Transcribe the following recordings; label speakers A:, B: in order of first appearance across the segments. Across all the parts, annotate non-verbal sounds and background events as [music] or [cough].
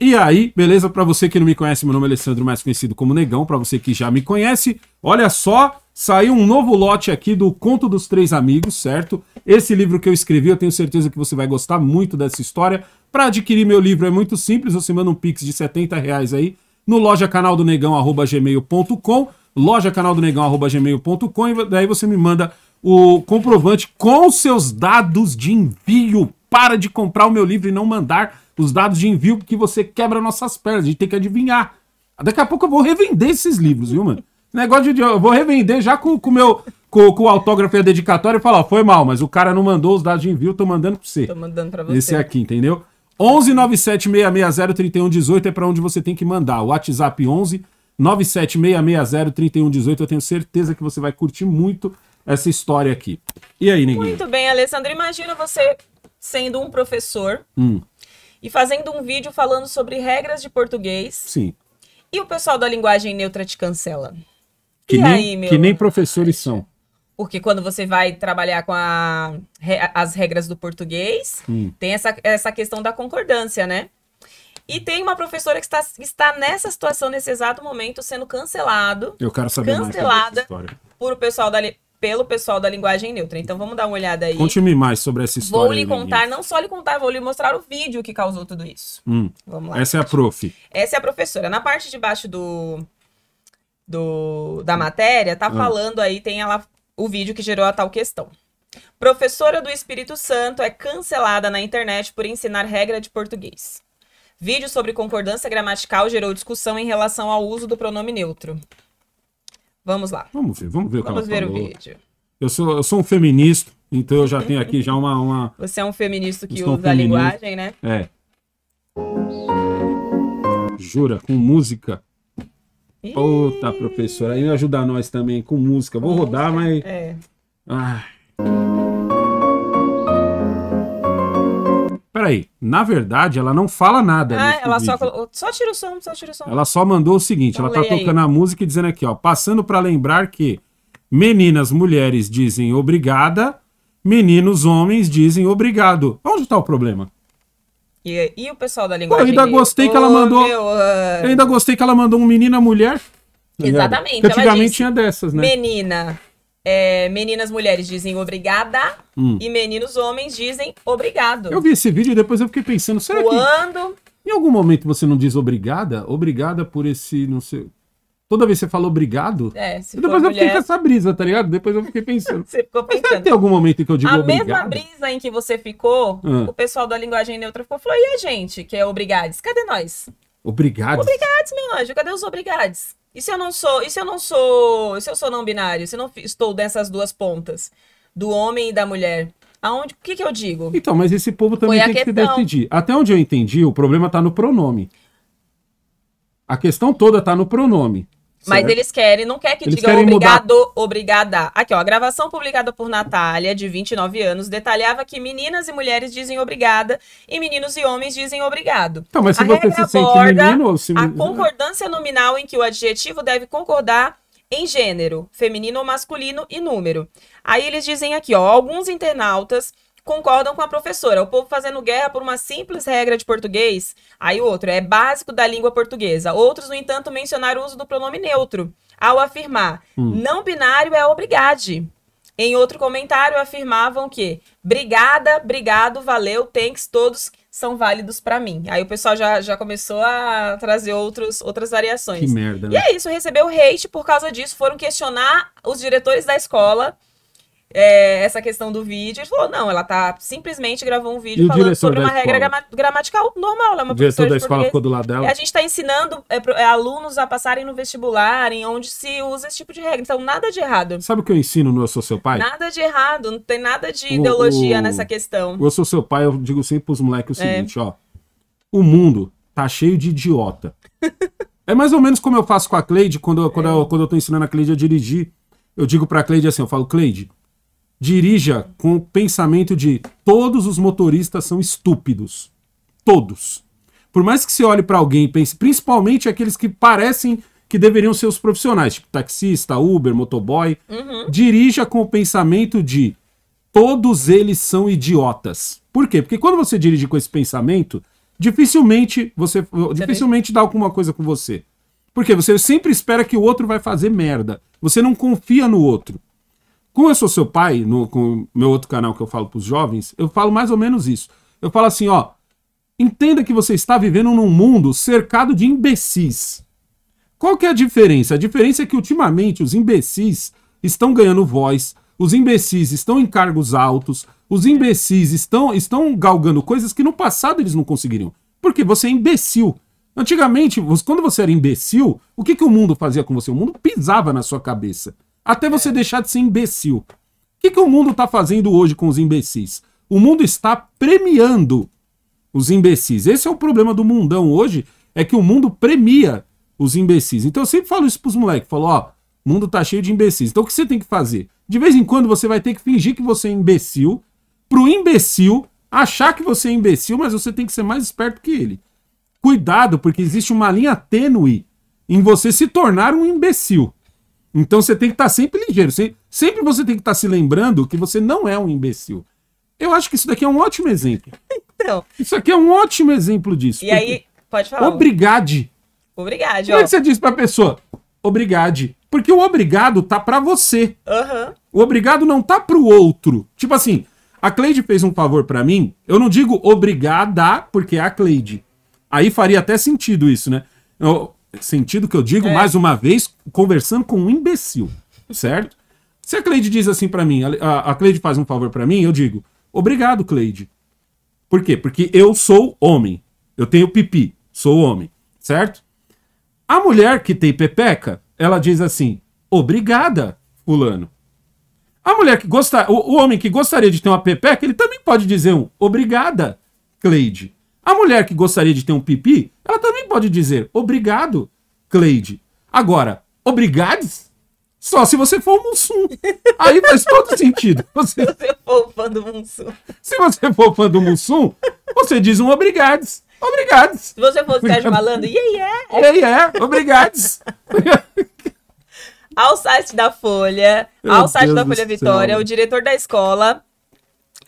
A: E aí, beleza? Para você que não me conhece, meu nome é Alessandro, mais conhecido como Negão. Para você que já me conhece, olha só, saiu um novo lote aqui do Conto dos Três Amigos, certo? Esse livro que eu escrevi, eu tenho certeza que você vai gostar muito dessa história. Para adquirir meu livro é muito simples, você manda um pix de 70 reais aí no lojacanaldonegão.gmail.com lojacanaldonegão.gmail.com e daí você me manda o comprovante com seus dados de envio. Para de comprar o meu livro e não mandar os dados de envio, porque você quebra nossas pernas, a gente tem que adivinhar. Daqui a pouco eu vou revender esses livros, viu, mano? Negócio de. Eu vou revender já com o meu. Com, com, o autógrafo e a dedicatória e falar: ó, foi mal, mas o cara não mandou os dados de envio, tô mandando pra você. Tô mandando pra você. Esse aqui, entendeu? 11 3118 é para onde você tem que mandar. O WhatsApp 11 3118 Eu tenho certeza que você vai curtir muito essa história aqui. E aí, ninguém? Muito
B: bem, Alessandro. Imagina você sendo um professor. Hum e fazendo um vídeo falando sobre regras de português. Sim. E o pessoal da linguagem neutra te cancela.
A: Que, e nem, aí, meu... que nem professores são.
B: Porque quando você vai trabalhar com a, as regras do português, hum. tem essa, essa questão da concordância, né? E tem uma professora que está, está nessa situação, nesse exato momento, sendo cancelado.
A: Eu quero saber cancelada mais sobre essa história.
B: por o pessoal da, pelo pessoal da linguagem neutra. Então vamos dar uma olhada aí. Conte-me
A: mais sobre essa história. Vou lhe contar,
B: não só lhe contar, vou lhe mostrar o vídeo que causou tudo isso.
A: Hum, vamos lá. Essa é a prof.
B: Essa é a professora. Na parte de baixo do, do da matéria, tá ah. falando aí, tem ela o vídeo que gerou a tal questão. Professora do Espírito Santo é cancelada na internet por ensinar regra de português. Vídeo sobre concordância gramatical gerou discussão em relação ao uso do pronome neutro.
A: Vamos lá. Vamos ver, vamos ver o que vamos ela falou. Vamos ver o vídeo. Eu sou, eu sou um feminista, então eu já [laughs] tenho aqui já uma... uma...
B: Você é um feminista que usa feminista. a linguagem, né?
A: É. Jura, com música. Puta, professora, aí ajuda nós também com música. Vou rodar, mas... É. Ai, na verdade ela não fala nada. Ah, ela só,
B: só tira o som, só tira o som. Ela
A: só mandou o seguinte, então, ela tá tocando aí. a música e dizendo aqui, ó, passando para lembrar que meninas, mulheres dizem obrigada, meninos, homens dizem obrigado. Onde tá o problema? E, e o pessoal da linguagem? Pô, ainda gostei que ela mandou. ainda gostei que ela mandou um menina, mulher. Tá Exatamente. antigamente tinha dessas, né?
B: Menina, é, meninas mulheres dizem obrigada hum. e meninos homens dizem obrigado. Eu vi
A: esse vídeo e depois eu fiquei pensando, será Quando... que em algum momento você não diz obrigada? Obrigada por esse, não sei... Toda vez que você fala obrigado,
B: é, se depois eu mulher... fiquei com essa
A: brisa, tá ligado? Depois eu fiquei pensando. [laughs] você ficou pensando. Mas tem algum momento em que eu digo a obrigado? A mesma brisa
B: em que você ficou, ah. o pessoal da linguagem neutra ficou, falou, e a gente que é obrigades? Cadê nós? Obrigados? Obrigados, meu anjo. Cadê os obrigados? E se eu não sou, e se eu não sou, e se eu sou não binário, se eu não estou dessas duas pontas, do homem e da mulher, aonde, o que, que eu digo? Então, mas
A: esse povo também Foi tem que decidir. Até onde eu entendi, o problema está no pronome. A questão toda está no pronome. Mas eles
B: querem, não quer que eles digam obrigado, mudar. obrigada. Aqui, ó, a gravação publicada por Natália, de 29 anos, detalhava que meninas e mulheres dizem obrigada e meninos e homens dizem obrigado. Então, mas se a você se sente menino ou se... a concordância nominal em que o adjetivo deve concordar em gênero, feminino ou masculino e número. Aí eles dizem aqui, ó, alguns internautas concordam com a professora. O povo fazendo guerra por uma simples regra de português. Aí outro, é básico da língua portuguesa. Outros, no entanto, mencionaram o uso do pronome neutro, ao afirmar hum. não binário é obrigade. Em outro comentário, afirmavam que brigada, obrigado, valeu, thanks, todos são válidos para mim. Aí o pessoal já, já começou a trazer outros, outras variações. Que merda, né? E é isso, recebeu hate por causa disso. Foram questionar os diretores da escola é, essa questão do vídeo. Ele falou, não, ela tá simplesmente gravou um vídeo falando sobre uma escola? regra gramatical normal. Ela é uma o diretor da escola ficou do lado dela. a gente está ensinando é, é, alunos a passarem no vestibular, em onde se usa esse tipo de
A: regra. Então, nada de errado. Sabe o que eu ensino no Eu Sou Seu Pai? Nada
B: de errado, não tem nada
A: de o, ideologia o, nessa questão. Eu Sou Seu Pai, eu digo sempre pros moleques o é. seguinte, ó. O mundo tá cheio de idiota. [laughs] é mais ou menos como eu faço com a Cleide quando, quando, eu, é. quando eu tô ensinando a Cleide a dirigir. Eu digo pra Cleide assim, eu falo, Cleide, dirija com o pensamento de todos os motoristas são estúpidos. Todos. Por mais que você olhe para alguém e pense, principalmente aqueles que parecem que deveriam ser os profissionais, tipo taxista, Uber, motoboy, uhum. dirija com o pensamento de todos eles são idiotas. Por quê? Porque quando você dirige com esse pensamento, dificilmente você, você dificilmente dá alguma coisa com você. Porque você sempre espera que o outro vai fazer merda. Você não confia no outro. Como eu sou seu pai, no, com meu outro canal que eu falo para os jovens, eu falo mais ou menos isso. Eu falo assim, ó, entenda que você está vivendo num mundo cercado de imbecis. Qual que é a diferença? A diferença é que ultimamente os imbecis estão ganhando voz, os imbecis estão em cargos altos, os imbecis estão, estão galgando coisas que no passado eles não conseguiriam. Porque você é imbecil. Antigamente, quando você era imbecil, o que, que o mundo fazia com você? O mundo pisava na sua cabeça. Até você é. deixar de ser imbecil. O que, que o mundo está fazendo hoje com os imbecis? O mundo está premiando os imbecis. Esse é o problema do mundão hoje, é que o mundo premia os imbecis. Então eu sempre falo isso para os moleques, falo, ó, o mundo tá cheio de imbecis. Então o que você tem que fazer? De vez em quando você vai ter que fingir que você é imbecil, para o imbecil achar que você é imbecil, mas você tem que ser mais esperto que ele. Cuidado, porque existe uma linha tênue em você se tornar um imbecil. Então você tem que estar tá sempre ligeiro. sempre você tem que estar tá se lembrando que você não é um imbecil. Eu acho que isso daqui é um ótimo exemplo. Então. Isso aqui é um ótimo exemplo disso. E aí, pode falar. Obrigade.
B: Obrigado. Como é ó. é que você
A: diz pra pessoa? Obrigade. Porque o obrigado tá para você. Uhum. O obrigado não tá pro outro. Tipo assim, a Cleide fez um favor para mim. Eu não digo obrigada porque é a Cleide. Aí faria até sentido isso, né? Eu, sentido que eu digo, é. mais uma vez, conversando com um imbecil, certo? Se a Cleide diz assim para mim, a, a Cleide faz um favor para mim, eu digo, obrigado, Cleide. Por quê? Porque eu sou homem. Eu tenho pipi, sou homem, certo? A mulher que tem pepeca, ela diz assim, obrigada, fulano. A mulher que gosta o, o homem que gostaria de ter uma pepeca, ele também pode dizer um, obrigada, Cleide. A mulher que gostaria de ter um pipi, ela também pode dizer obrigado, Cleide. Agora, obrigades? Só se você for um Mussum. Aí faz todo sentido. Você... [laughs] Se você for fã do Mussum. Se você for fã do Mussum, você diz um obrigados. Obrigados. Se você for Sérgio Malandro, yeah, yeah.
B: Yeah, yeah,
A: obrigados.
B: [laughs] ao site da Folha, Meu ao site Deus da Folha Vitória, céu. o diretor da escola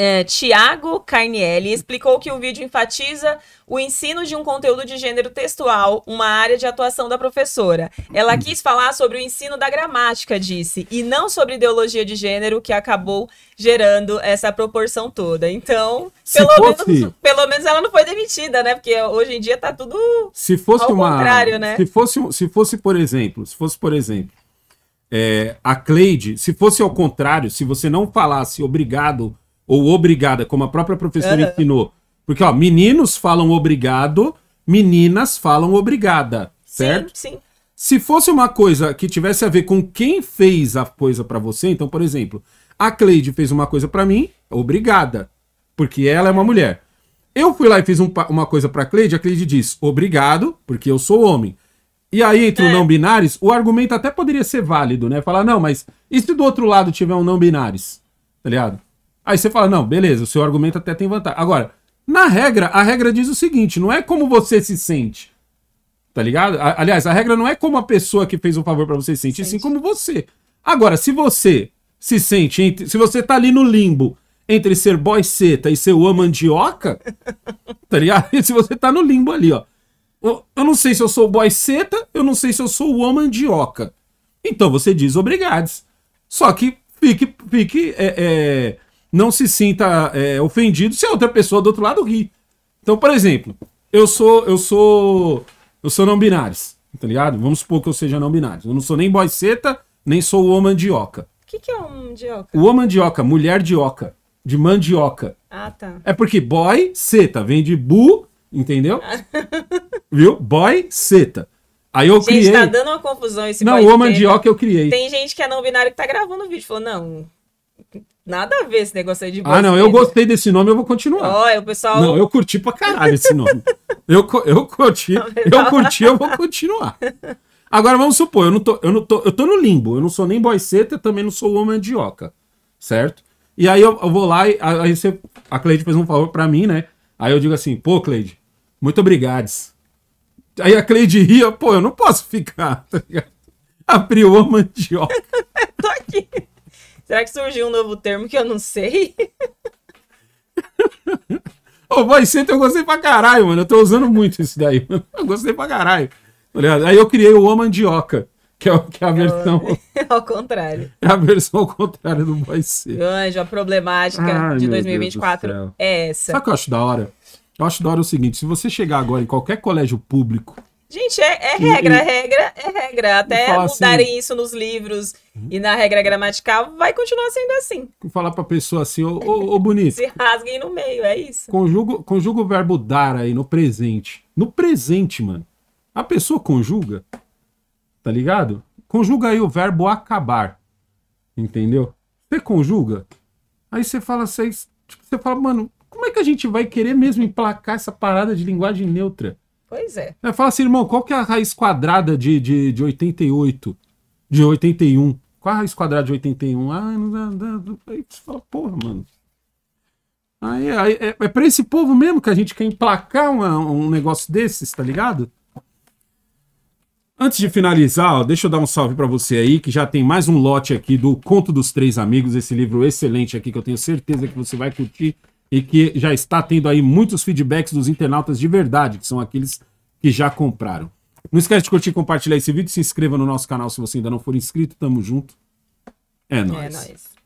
B: é, Tiago Carnielli explicou que o vídeo enfatiza o ensino de um conteúdo de gênero textual, uma área de atuação da professora. Ela quis falar sobre o ensino da gramática, disse, e não sobre ideologia de gênero, que acabou gerando essa proporção toda. Então, pelo, fosse... menos, pelo menos ela não foi demitida, né? Porque hoje em dia tá tudo
A: se fosse ao uma... contrário, né? Se fosse, se fosse, por exemplo, se fosse, por exemplo, é, a Cleide, se fosse ao contrário, se você não falasse obrigado ou obrigada, como a própria professora é. ensinou. Porque, ó, meninos falam obrigado, meninas falam obrigada, certo? Sim, sim. Se fosse uma coisa que tivesse a ver com quem fez a coisa para você, então, por exemplo, a Cleide fez uma coisa para mim, obrigada, porque ela é uma mulher. Eu fui lá e fiz um, uma coisa pra Cleide, a Cleide diz obrigado, porque eu sou homem. E aí, entre é. o não binários, o argumento até poderia ser válido, né? Falar, não, mas e se do outro lado tiver um não binários? Tá ligado? Aí você fala, não, beleza, o seu argumento até tem vantagem. Agora, na regra, a regra diz o seguinte: não é como você se sente. Tá ligado? A, aliás, a regra não é como a pessoa que fez um favor para você se sente, sim como você. Agora, se você se sente, entre, se você tá ali no limbo entre ser boy seta e ser o mandioca, tá ligado? [laughs] se você tá no limbo ali, ó. Eu, não sei se eu sou boy seta, eu não sei se eu sou o mandioca. Então você diz obrigados. Só que fique, fique é, é não se sinta é, ofendido se a outra pessoa do outro lado ri. Então, por exemplo, eu sou eu sou eu sou não binário, tá ligado? Vamos supor que eu seja não binário. Eu não sou nem boy seta, nem sou o homem mandioca. O
B: que, que é o mandioca?
A: O homem mandioca, mulher dioca, de mandioca.
B: Ah, tá. É
A: porque boy seta vem de bu, entendeu? [laughs] Viu? Boy seta. Aí eu gente, tá criei. Gente, tá dando
B: uma confusão esse Não, o mandioca
A: eu criei. Tem
B: gente que é não binário que tá gravando o vídeo, falou: "Não, Nada a ver esse negócio aí de Ah, não, eu gostei
A: desse nome, eu vou continuar. oh, o pessoal. Não, eu curti pra caralho esse nome. eu, eu curti, [laughs] tá eu curti, eu vou continuar. Agora vamos supor, eu não tô, eu não tô, eu tô no limbo, eu não sou nem boy seta, também não sou homem mandioca, certo? E aí eu, eu vou lá e aí você, a Cleide fez um favor para mim, né? Aí eu digo assim, pô, Cleide, muito obrigado. Aí a Cleide ria, pô, eu não posso ficar, tá ligado? Abriu a mandioca. [laughs] tô aqui.
B: Será que surgiu um novo termo que eu não sei? [laughs]
A: Ô, oh, boy center eu gostei pra caralho, mano. Eu tô usando muito isso daí, Eu gostei pra caralho. Tá Aí eu criei o O Mandioca, que é, que é a é versão. [laughs] É ao contrário. [laughs] É a versão ao contrário do boy center.
B: Anjo, a problemática Ai, de 2024 é essa. Sabe o que eu
A: acho da hora? Eu acho da hora o seguinte: se você chegar agora em qualquer colégio público
B: Gente, é, é regra, e, é regra, é regra. Até assim mudarem assim, isso nos livros uhum. e na regra gramatical, vai continuar sendo assim.
A: Falar pra pessoa assim, ô, ô, ô bonito. Se
B: rasguem no meio, é
A: isso. Conjuga, conjuga o verbo dar aí no presente. No presente, mano. A pessoa conjuga, tá ligado? Conjuga aí o verbo acabar. Entendeu? Você conjuga, aí você fala, você, tipo, você fala, mano, como é que a gente vai querer mesmo emplacar essa parada de linguagem neutra? Pois é. é fala assim, irmão, qual que é a raiz quadrada de, de, de 88? De 81? Qual é a raiz quadrada de 81? Ah, não, não, não. Aí você fala, porra, mano. Aí, aí, é, é pra esse povo mesmo que a gente quer emplacar uma, um negócio desses, tá ligado? Antes de finalizar, ó, deixa eu dar um salve para você aí, que já tem mais um lote aqui do Conto dos Três Amigos, esse livro excelente aqui que eu tenho certeza que você vai curtir e que já está tendo aí muitos feedbacks dos internautas de verdade, que são aqueles que já compraram. Não esquece de curtir, e compartilhar esse vídeo, se inscreva no nosso canal se você ainda não for inscrito. Tamo junto. É nóis. É
B: nóis.